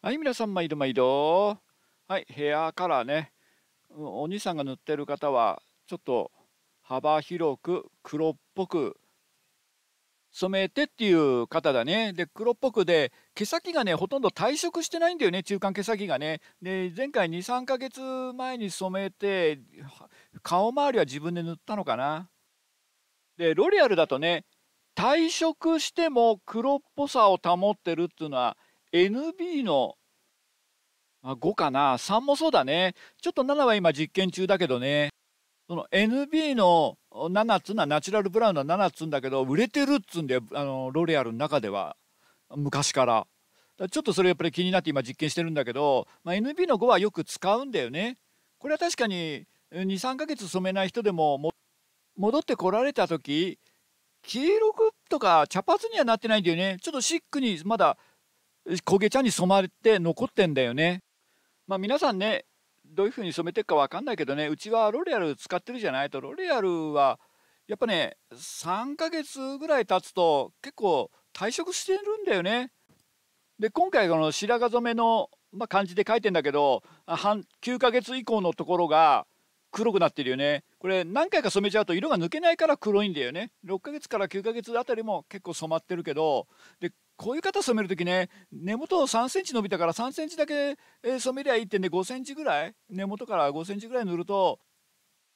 はい、皆さん、毎度毎度。はい、ヘアカラーね。お兄さんが塗ってる方は、ちょっと幅広く黒っぽく染めてっていう方だね。で、黒っぽくで、毛先がね、ほとんど退色してないんだよね、中間毛先がね。で、前回2、3ヶ月前に染めて、顔周りは自分で塗ったのかな。で、ロリアルだとね、退色しても黒っぽさを保ってるっていうのは、NB の5かな3もそうだねちょっと7は今実験中だけどねその NB の7つなナチュラルブラウンの7つんだけど売れてるっつんであのロレアルの中では昔からちょっとそれやっぱり気になって今実験してるんだけど、まあ、NB の5はよく使うんだよねこれは確かに23ヶ月染めない人でも戻ってこられた時黄色くとか茶髪にはなってないんだよねちょっとシックにまだ焦げ茶に染まれて残ってんだよね。まあ、皆さんねどういう風に染めてるかわかんないけどねうちはロレアル使ってるじゃないとロレアルはやっぱね3ヶ月ぐらい経つと結構退職してるんだよね。で今回この白髪染めの、まあ、漢字で書いてんだけど半9ヶ月以降のところが黒くなってるよね。これ何回か染めちゃうと色が抜けないから黒いんだよね6ヶ月から9ヶ月あたりも結構染まってるけどでこういう方染める時ね根元を3センチ伸びたから3センチだけ染めりゃいいってんで5センチぐらい根元から5センチぐらい塗ると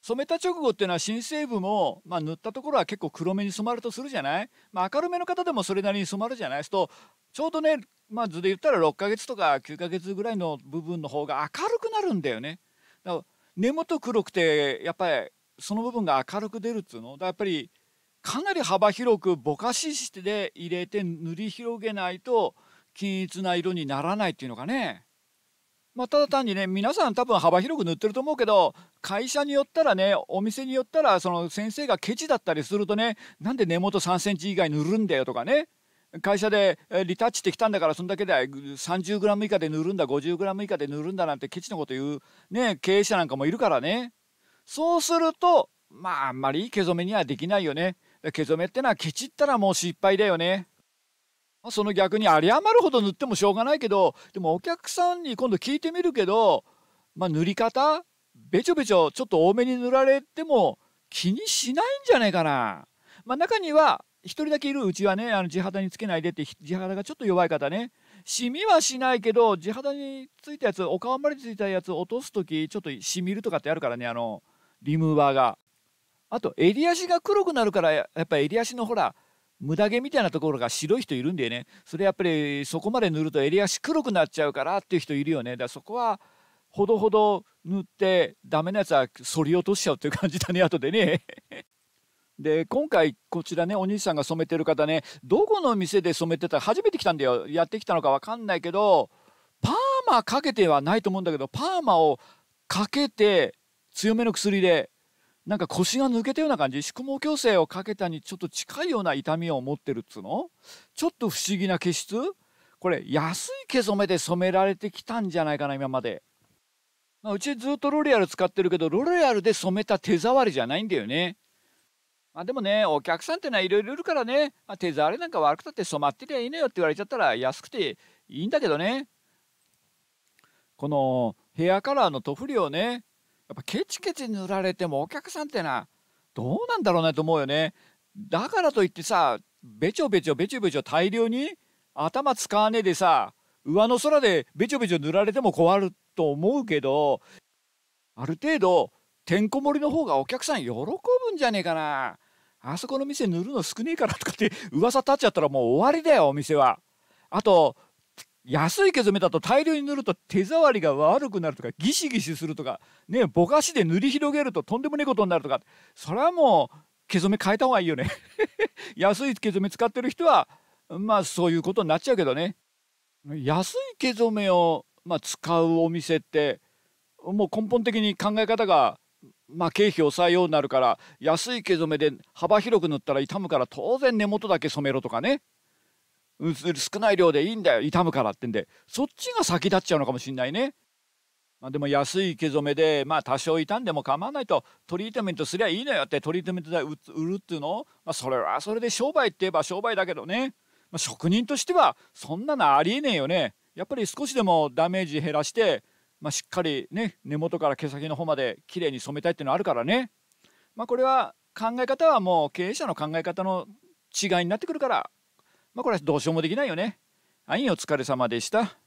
染めた直後っていうのは新成分も、まあ、塗ったところは結構黒目に染まるとするじゃない、まあ、明るめの方でもそれなりに染まるじゃないすとちょうどね、まあ、図で言ったら6ヶ月とか9ヶ月ぐらいの部分の方が明るくなるんだよね。だから根元黒くてやっぱりその部分が明るく出るっていうのだやっぱりかなり幅広くぼかししてで入れて塗り広げないと均一な色にならないっていうのかね。まあ、ただ単にね皆さん多分幅広く塗ってると思うけど会社によったらねお店によったらその先生がケチだったりするとねなんで根元3センチ以外塗るんだよとかね会社でリタッチでてきたんだからそんだけで 30g 以下で塗るんだ 50g 以下で塗るんだなんてケチのこと言う、ね、経営者なんかもいるからねそうするとまああんまり毛染めにはできないよね毛染めってのはケチったらもう失敗だよねその逆に有り余るほど塗ってもしょうがないけどでもお客さんに今度聞いてみるけど、まあ、塗り方べちょべちょちょっと多めに塗られても気にしないんじゃないかな。まあ、中には1人だけいるうちはねあの地肌につけないでって地肌がちょっと弱い方ねシミはしないけど地肌についたやつお顔までついたやつ落とす時ちょっとしみるとかってあるからねあのリムーバーがあと襟足が黒くなるからやっぱ襟足のほらムダ毛みたいなところが白い人いるんだよねそれやっぱりそこまで塗ると襟足黒くなっちゃうからっていう人いるよねだからそこはほどほど塗ってダメなやつは反り落としちゃうっていう感じだね後でねで今回こちらねお兄さんが染めてる方ねどこの店で染めてた初めて来たんだよやってきたのか分かんないけどパーマかけてはないと思うんだけどパーマをかけて強めの薬でなんか腰が抜けたような感じ宿毛矯正をかけたにちょっと近いような痛みを持ってるっつうのちょっと不思議な毛質これ安い毛染めで染められてきたんじゃないかな今まで。まあ、うちずっとロレアル使ってるけどロレアルで染めた手触りじゃないんだよね。まあ、でもねお客さんってのはいろいろいるからね、まあ、手触りなんか悪くたって染まってりゃいいのよって言われちゃったら安くていいんだけどねこのヘアカラーの塗布料ねやっぱケチケチ塗られてもお客さんってのはどうなんだろうなと思うよねだからといってさべちょべちょべちょべちょ大量に頭使わねえでさ上の空でべちょべちょ塗られても困ると思うけどある程度てんこ盛りの方がお客さん喜ぶんじゃねえかなあそこの店塗るの少ねえからとかって 噂立っちゃったらもう終わりだよお店は。あと安い毛染めだと大量に塗ると手触りが悪くなるとかギシギシするとかねぼかしで塗り広げるととんでもねえことになるとかそれはもう毛染め変えた方がいいよね 安い毛染め使ってる人はまあそういうことになっちゃうけどね安い毛染めを、まあ、使うお店ってもう根本的に考え方がまあ、経費を抑えようになるから安い毛染めで幅広く塗ったら傷むから当然根元だけ染めろとかね少ない量でいいんだよ傷むからってんでそっちが先立っちゃうのかもしんないね。まあ、でも安い毛染めで、まあ、多少傷んでも構わないとトリートメントすりゃいいのよってトリートメントで売るっていうの、まあ、それはそれで商売って言えば商売だけどね、まあ、職人としてはそんなのありえねえよね。やっぱり少しでもダメージ減らしてまあ、しっかりね根元から毛先の方まできれいに染めたいっていうのはあるからね、まあ、これは考え方はもう経営者の考え方の違いになってくるから、まあ、これはどうしようもできないよね。はい、お疲れ様でした。